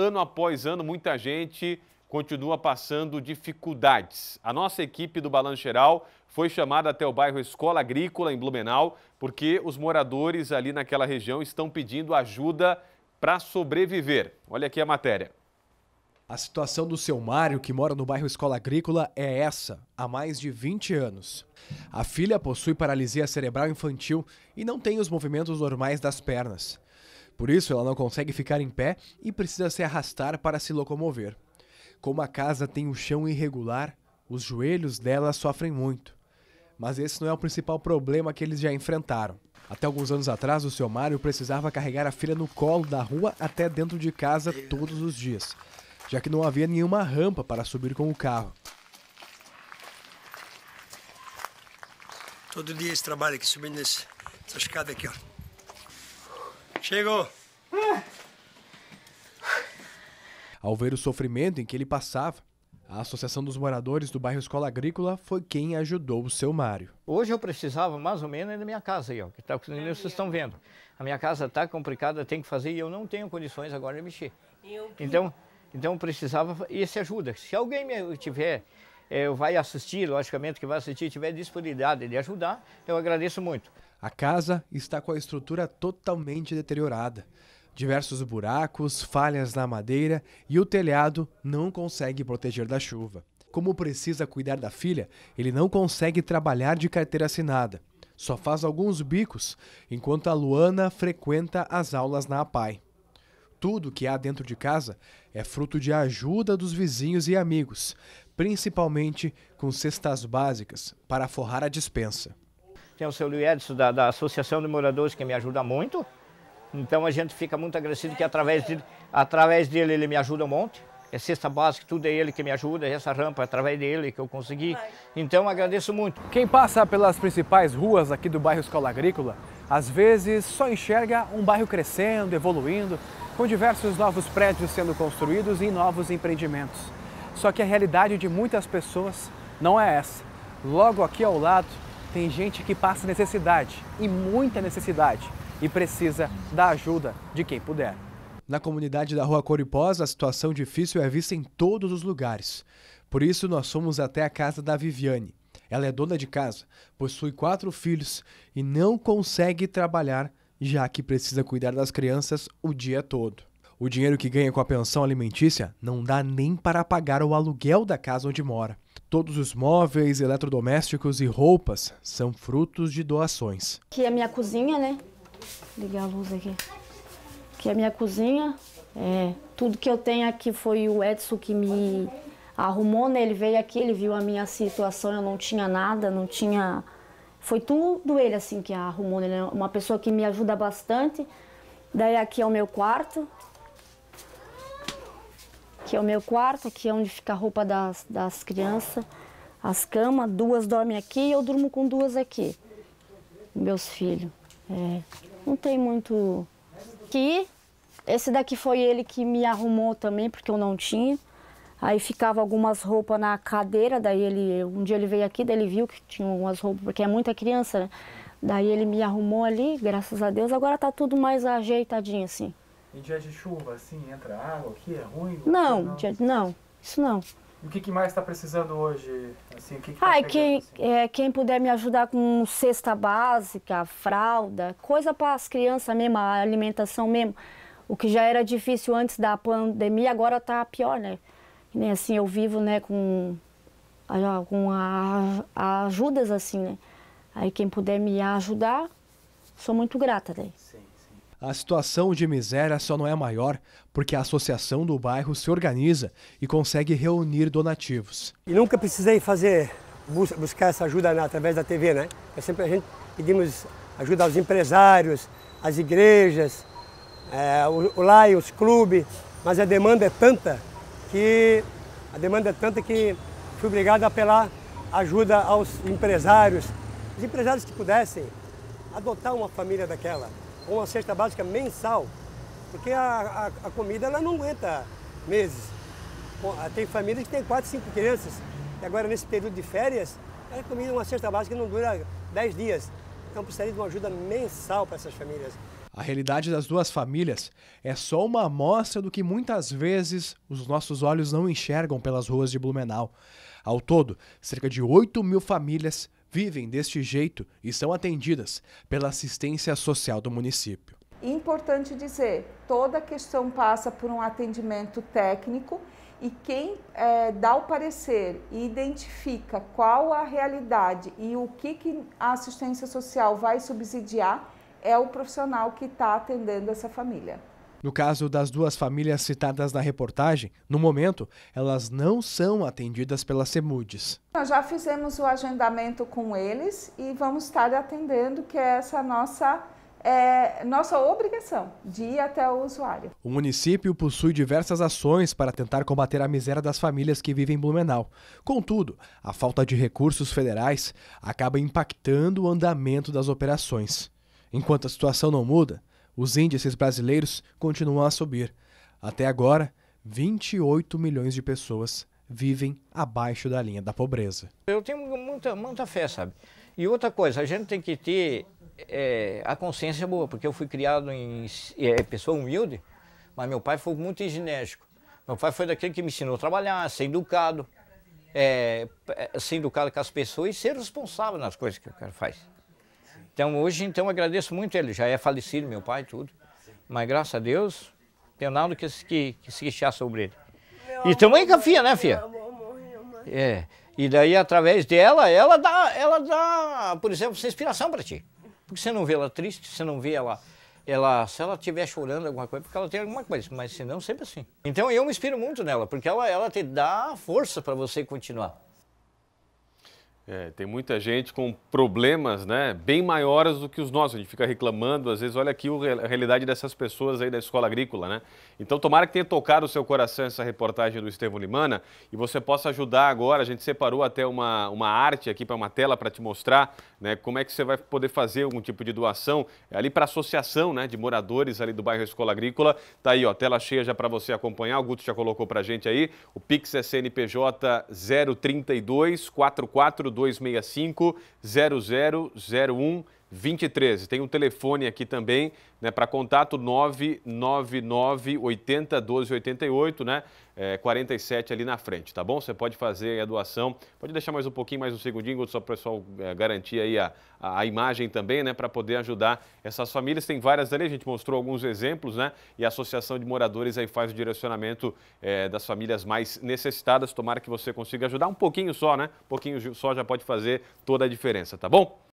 ano após ano, muita gente continua passando dificuldades. A nossa equipe do Balanço Geral foi chamada até o bairro Escola Agrícola, em Blumenau, porque os moradores ali naquela região estão pedindo ajuda para sobreviver. Olha aqui a matéria. A situação do seu Mário, que mora no bairro Escola Agrícola, é essa, há mais de 20 anos. A filha possui paralisia cerebral infantil e não tem os movimentos normais das pernas. Por isso, ela não consegue ficar em pé e precisa se arrastar para se locomover. Como a casa tem o um chão irregular, os joelhos dela sofrem muito. Mas esse não é o principal problema que eles já enfrentaram. Até alguns anos atrás, o seu Mário precisava carregar a filha no colo da rua até dentro de casa todos os dias, já que não havia nenhuma rampa para subir com o carro. Todo dia esse trabalho aqui, subindo esse, essa escada aqui, ó. Chegou! Ao ver o sofrimento em que ele passava, a Associação dos Moradores do Bairro Escola Agrícola foi quem ajudou o seu Mário. Hoje eu precisava mais ou menos da minha casa aí, ó, que tá, que vocês estão vendo. A minha casa está complicada, tem que fazer e eu não tenho condições agora de mexer. Então, então precisava esse ajuda. Se alguém me tiver, é, vai assistir, logicamente que vai assistir, tiver disponibilidade de ajudar, eu agradeço muito. A casa está com a estrutura totalmente deteriorada. Diversos buracos, falhas na madeira e o telhado não consegue proteger da chuva. Como precisa cuidar da filha, ele não consegue trabalhar de carteira assinada. Só faz alguns bicos, enquanto a Luana frequenta as aulas na APAI. Tudo que há dentro de casa é fruto de ajuda dos vizinhos e amigos, principalmente com cestas básicas para forrar a dispensa tem o seu Luiz da, da Associação de Moradores que me ajuda muito. Então a gente fica muito agradecido que através, de, através dele ele me ajuda um monte. É cesta básica, tudo é ele que me ajuda, é essa rampa é através dele que eu consegui. Então agradeço muito. Quem passa pelas principais ruas aqui do bairro Escola Agrícola, às vezes só enxerga um bairro crescendo, evoluindo, com diversos novos prédios sendo construídos e novos empreendimentos. Só que a realidade de muitas pessoas não é essa. Logo aqui ao lado, tem gente que passa necessidade, e muita necessidade, e precisa da ajuda de quem puder. Na comunidade da Rua Coripós, a situação difícil é vista em todos os lugares. Por isso, nós fomos até a casa da Viviane. Ela é dona de casa, possui quatro filhos e não consegue trabalhar, já que precisa cuidar das crianças o dia todo. O dinheiro que ganha com a pensão alimentícia não dá nem para pagar o aluguel da casa onde mora. Todos os móveis, eletrodomésticos e roupas são frutos de doações. Aqui é a minha cozinha, né? Vou ligar a luz aqui. Aqui é a minha cozinha. É, tudo que eu tenho aqui foi o Edson que me arrumou, né? Ele veio aqui, ele viu a minha situação, eu não tinha nada, não tinha... Foi tudo ele, assim, que arrumou, né? Ele é uma pessoa que me ajuda bastante. Daí aqui é o meu quarto, Aqui é o meu quarto, aqui é onde fica a roupa das, das crianças, as camas, duas dormem aqui e eu durmo com duas aqui, meus filhos. É, não tem muito... Aqui, esse daqui foi ele que me arrumou também, porque eu não tinha. Aí ficava algumas roupas na cadeira, daí ele, um dia ele veio aqui, daí ele viu que tinha algumas roupas, porque é muita criança, né? Daí ele me arrumou ali, graças a Deus, agora tá tudo mais ajeitadinho assim. Em dia de chuva, assim, entra água aqui? É ruim? Não, não? Dia, não isso não. E o que, que mais está precisando hoje? Assim, o que que tá Ai, quem, assim? é, quem puder me ajudar com cesta básica, fralda, coisa para as crianças mesmo, a alimentação mesmo. O que já era difícil antes da pandemia, agora está pior, né? Nem assim, eu vivo né, com, com a, a ajudas assim, né? Aí quem puder me ajudar, sou muito grata daí. Né? Sim. A situação de miséria só não é maior porque a associação do bairro se organiza e consegue reunir donativos. E nunca precisei fazer buscar essa ajuda através da TV, né? É sempre a gente pedimos ajuda aos empresários, às igrejas, é, o, o Lions Clube, mas a demanda é tanta que a demanda é tanta que fui obrigado a apelar ajuda aos empresários, os empresários que pudessem adotar uma família daquela ou uma cesta básica mensal, porque a, a, a comida ela não aguenta meses. Ah, tem famílias que têm quatro, cinco crianças, e agora nesse período de férias, a é comida, uma cesta básica não dura dez dias. Então precisaria de uma ajuda mensal para essas famílias. A realidade das duas famílias é só uma amostra do que muitas vezes os nossos olhos não enxergam pelas ruas de Blumenau. Ao todo, cerca de 8 mil famílias vivem deste jeito e são atendidas pela assistência social do município. Importante dizer, toda questão passa por um atendimento técnico e quem é, dá o parecer e identifica qual a realidade e o que, que a assistência social vai subsidiar é o profissional que está atendendo essa família. No caso das duas famílias citadas na reportagem, no momento, elas não são atendidas pelas SEMUDES. Nós já fizemos o agendamento com eles e vamos estar atendendo, que é essa nossa é nossa obrigação de ir até o usuário. O município possui diversas ações para tentar combater a miséria das famílias que vivem em Blumenau. Contudo, a falta de recursos federais acaba impactando o andamento das operações. Enquanto a situação não muda, os índices brasileiros continuam a subir. Até agora, 28 milhões de pessoas vivem abaixo da linha da pobreza. Eu tenho muita, muita fé, sabe? E outra coisa, a gente tem que ter é, a consciência boa, porque eu fui criado em é, pessoa humilde, mas meu pai foi muito engenérgico. Meu pai foi daquele que me ensinou a trabalhar, a ser educado, é, é, ser educado com as pessoas e ser responsável nas coisas que o cara faz. Então hoje então agradeço muito ele, já é falecido meu pai tudo, mas graças a Deus tem nada que se que, que se queixar sobre ele. Meu e também com a filha, né, filha? É. E daí através dela, ela dá, ela dá, por exemplo, inspiração para ti. Porque você não vê ela triste, você não vê ela ela, se ela estiver chorando alguma coisa, porque ela tem alguma coisa, mas se não, sempre assim. Então eu me inspiro muito nela, porque ela, ela te dá força para você continuar. É, tem muita gente com problemas né, bem maiores do que os nossos. A gente fica reclamando, às vezes, olha aqui a realidade dessas pessoas aí da escola agrícola. Né? Então, tomara que tenha tocado o seu coração essa reportagem do Estevão Limana e você possa ajudar agora. A gente separou até uma, uma arte aqui para uma tela para te mostrar né? Como é que você vai poder fazer algum tipo de doação é ali para a associação, né, de moradores ali do bairro Escola Agrícola? Tá aí, ó, tela cheia já para você acompanhar. O Guto já colocou para gente aí. O Pix é CNPJ 032 44265 0001 2013. Tem um telefone aqui também, né, para contato 999 80 12 88, né, é, 47 ali na frente, tá bom? Você pode fazer a doação, pode deixar mais um pouquinho, mais um segundinho, só para o pessoal é, garantir aí a, a, a, imagem também, né, para poder ajudar essas famílias. Tem várias ali, a gente mostrou alguns exemplos, né, e a Associação de Moradores aí faz o direcionamento é, das famílias mais necessitadas. Tomara que você consiga ajudar um pouquinho só, né, um pouquinho só já pode fazer toda a diferença, tá bom?